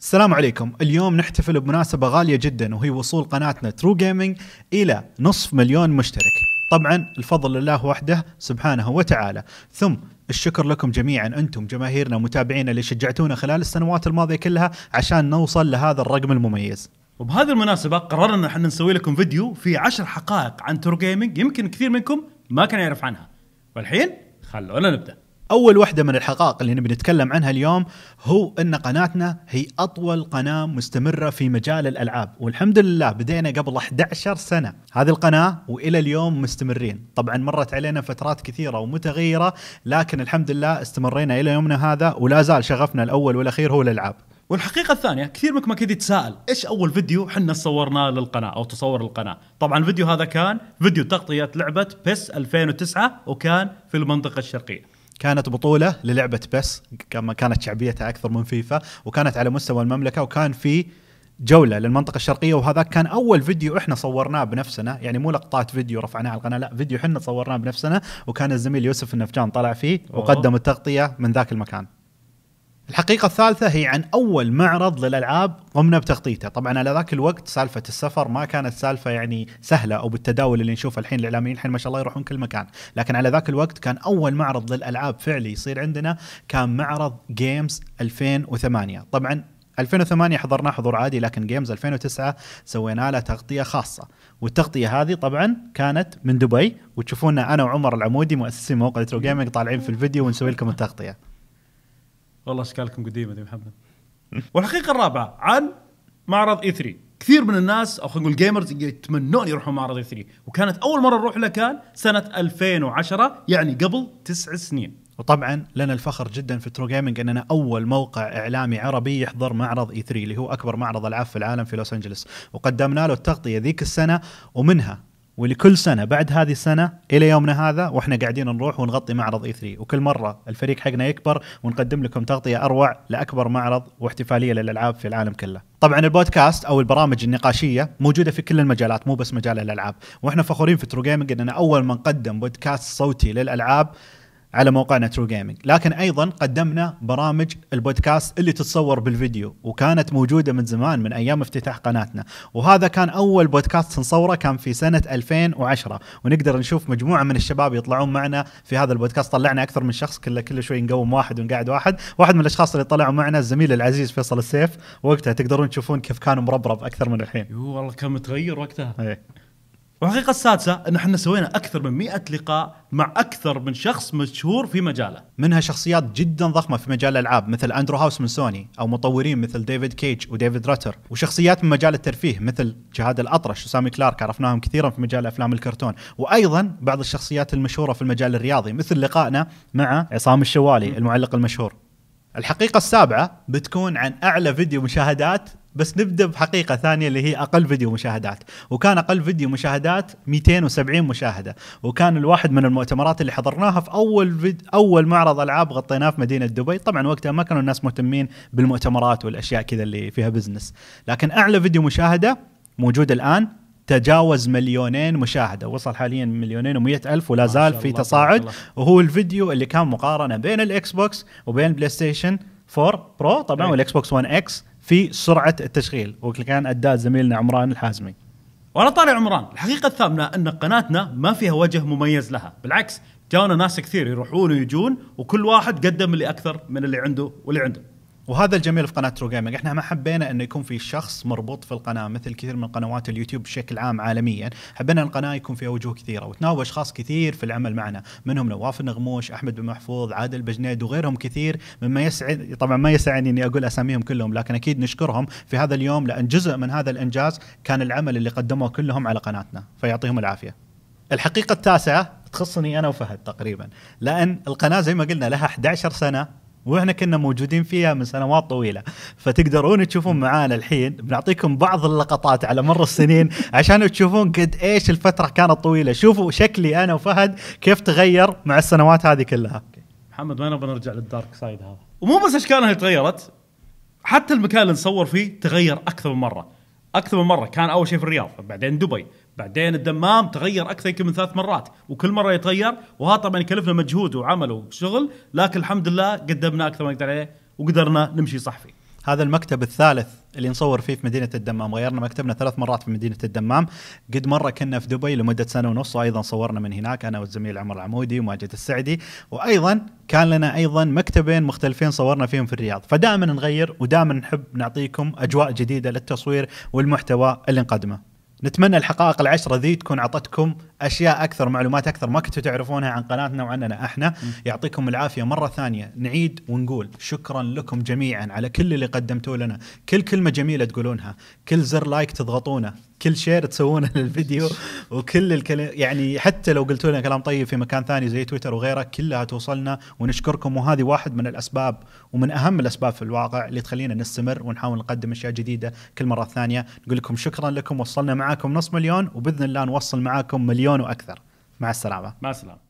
السلام عليكم اليوم نحتفل بمناسبة غالية جدا وهي وصول قناتنا ترو جيمنج إلى نصف مليون مشترك طبعا الفضل لله وحده سبحانه وتعالى ثم الشكر لكم جميعا انتم جماهيرنا ومتابعينا اللي شجعتونا خلال السنوات الماضيه كلها عشان نوصل لهذا الرقم المميز. وبهذه المناسبه قررنا احنا نسوي لكم فيديو في عشر حقائق عن ترو جيمنج يمكن كثير منكم ما كان يعرف عنها. والحين خلونا نبدا. اول وحده من الحقائق اللي نبي نتكلم عنها اليوم هو ان قناتنا هي اطول قناه مستمره في مجال الالعاب والحمد لله بدينا قبل 11 سنه هذه القناه والى اليوم مستمرين طبعا مرت علينا فترات كثيره ومتغيره لكن الحمد لله استمرينا الى يومنا هذا ولا زال شغفنا الاول والاخير هو الالعاب والحقيقه الثانيه كثير منكم اكيد يتساءل ايش اول فيديو حنا صورناه للقناه او تصور القناه طبعا الفيديو هذا كان فيديو تغطيه لعبه بس 2009 وكان في المنطقه الشرقيه كانت بطوله للعبه بس كانت شعبيتها اكثر من فيفا وكانت على مستوى المملكه وكان في جوله للمنطقه الشرقيه وهذا كان اول فيديو احنا صورناه بنفسنا يعني مو لقطات فيديو رفعناه على القناه لا فيديو احنا صورناه بنفسنا وكان الزميل يوسف النفجان طلع فيه وقدم التغطيه من ذاك المكان الحقيقة الثالثة هي عن أول معرض للألعاب قمنا بتغطيته طبعا على ذاك الوقت سالفة السفر ما كانت سالفة يعني سهلة أو بالتداول اللي نشوفه الحين الإعلاميين الحين ما شاء الله يروحون كل مكان لكن على ذاك الوقت كان أول معرض للألعاب فعلي يصير عندنا كان معرض جيمز 2008 طبعا 2008 حضرناه حضور عادي لكن جيمز 2009 سوينا له تغطيه خاصه والتغطيه هذه طبعا كانت من دبي وتشوفونا انا وعمر العمودي مؤسسي موقع ترو جيمنج طالعين في الفيديو ونسوي لكم التغطيه والله اشكالكم قديمه يا محمد والحقيقه الرابعه عن معرض اي e 3 كثير من الناس او خلينا نقول جيمرز يتمنون يروحوا معرض اي e 3 وكانت اول مره نروح له كان سنه 2010 يعني قبل تسع سنين وطبعا لنا الفخر جدا في ترو جيمنج اننا اول موقع اعلامي عربي يحضر معرض اي e 3 اللي هو اكبر معرض العاب في العالم في لوس انجلوس وقدمنا له التغطيه ذيك السنه ومنها ولكل سنه بعد هذه السنه الى يومنا هذا واحنا قاعدين نروح ونغطي معرض اي e 3 وكل مره الفريق حقنا يكبر ونقدم لكم تغطيه اروع لاكبر معرض واحتفاليه للالعاب في العالم كله. طبعا البودكاست او البرامج النقاشيه موجوده في كل المجالات مو بس مجال الالعاب، واحنا فخورين في ترو جيمنج اننا اول من قدم بودكاست صوتي للالعاب على موقعنا ترو جيمنج لكن ايضا قدمنا برامج البودكاست اللي تتصور بالفيديو وكانت موجوده من زمان من ايام افتتاح قناتنا وهذا كان اول بودكاست نصوره كان في سنه 2010 ونقدر نشوف مجموعه من الشباب يطلعون معنا في هذا البودكاست طلعنا اكثر من شخص كل كل شوي نقوم واحد ونقعد واحد واحد من الاشخاص اللي طلعوا معنا الزميل العزيز فيصل السيف وقتها تقدرون تشوفون كيف كان مربرب اكثر من الحين والله كان متغير وقتها إيه. والحقيقه السادسه أن احنا سوينا اكثر من 100 لقاء مع اكثر من شخص مشهور في مجاله. منها شخصيات جدا ضخمه في مجال الالعاب مثل اندرو هاوس من سوني او مطورين مثل ديفيد كيج وديفيد راتر وشخصيات من مجال الترفيه مثل جهاد الاطرش وسامي كلارك عرفناهم كثيرا في مجال افلام الكرتون وايضا بعض الشخصيات المشهوره في المجال الرياضي مثل لقائنا مع عصام الشوالي المعلق المشهور. الحقيقة السابعة بتكون عن أعلى فيديو مشاهدات بس نبدا بحقيقه ثانيه اللي هي اقل فيديو مشاهدات وكان اقل فيديو مشاهدات 270 مشاهده وكان الواحد من المؤتمرات اللي حضرناها في اول فيد... اول معرض العاب غطيناه في مدينه دبي طبعا وقتها ما كانوا الناس مهتمين بالمؤتمرات والاشياء كذا اللي فيها بزنس لكن اعلى فيديو مشاهده موجود الان تجاوز مليونين مشاهده وصل حاليا مليونين و ألف ولا زال في تصاعد وهو الفيديو اللي كان مقارنه بين الاكس بوكس وبين البلاي ستيشن 4 برو طبعا إيه. والاكس بوكس 1 اكس في سرعه التشغيل وكل كان اداه زميلنا عمران الحازمي وانا طالع عمران الحقيقه الثامنه ان قناتنا ما فيها وجه مميز لها بالعكس جاونا ناس كثير يروحون ويجون وكل واحد قدم اللي اكثر من اللي عنده واللي عنده وهذا الجميل في قناه ترو جيمنج احنا ما حبينا انه يكون في شخص مربوط في القناه مثل كثير من قنوات اليوتيوب بشكل عام عالميا حبينا القناه يكون فيها وجوه كثيره وتناوب اشخاص كثير في العمل معنا منهم نواف النغموش احمد بن محفوظ عادل بجنيد وغيرهم كثير مما يسعد طبعا ما يسعني اني اقول اساميهم كلهم لكن اكيد نشكرهم في هذا اليوم لان جزء من هذا الانجاز كان العمل اللي قدموه كلهم على قناتنا فيعطيهم العافيه الحقيقه التاسعه تخصني انا وفهد تقريبا لان القناه زي ما قلنا لها 11 سنه واحنا كنا موجودين فيها من سنوات طويله فتقدرون تشوفون معانا الحين بنعطيكم بعض اللقطات على مر السنين عشان تشوفون قد ايش الفتره كانت طويله شوفوا شكلي انا وفهد كيف تغير مع السنوات هذه كلها محمد ما نبغى نرجع للدارك سايد هذا ومو بس اشكالها اللي تغيرت حتى المكان اللي نصور فيه تغير اكثر من مره اكثر من مره كان اول شيء في الرياض بعدين دبي بعدين الدمام تغير اكثر يمكن من ثلاث مرات وكل مره يتغير وهذا طبعا يكلفنا مجهود وعمل وشغل لكن الحمد لله قدمنا اكثر ما نقدر عليه وقدرنا نمشي صح فيه هذا المكتب الثالث اللي نصور فيه في مدينه الدمام غيرنا مكتبنا ثلاث مرات في مدينه الدمام قد مره كنا في دبي لمده سنه ونص وايضا صورنا من هناك انا والزميل عمر العمودي وماجد السعدي وايضا كان لنا ايضا مكتبين مختلفين صورنا فيهم في الرياض فدائما نغير ودائما نحب نعطيكم اجواء جديده للتصوير والمحتوى اللي نقدمه نتمنى الحقائق العشره ذي تكون عطتكم اشياء اكثر معلومات اكثر ما كنتوا تعرفونها عن قناتنا وعننا احنا يعطيكم العافيه مره ثانيه نعيد ونقول شكرا لكم جميعا على كل اللي قدمتوه لنا كل كلمه جميله تقولونها كل زر لايك تضغطونه كل شير تسوونه للفيديو وكل الكل... يعني حتى لو قلتوا لنا كلام طيب في مكان ثاني زي تويتر وغيره كلها توصلنا ونشكركم وهذه واحد من الاسباب ومن اهم الاسباب في الواقع اللي تخلينا نستمر ونحاول نقدم اشياء جديده كل مره ثانيه نقول لكم شكرا لكم وصلنا معاكم نص مليون وباذن الله نوصل معاكم مليون مليون واكثر مع السلامه مع السلامه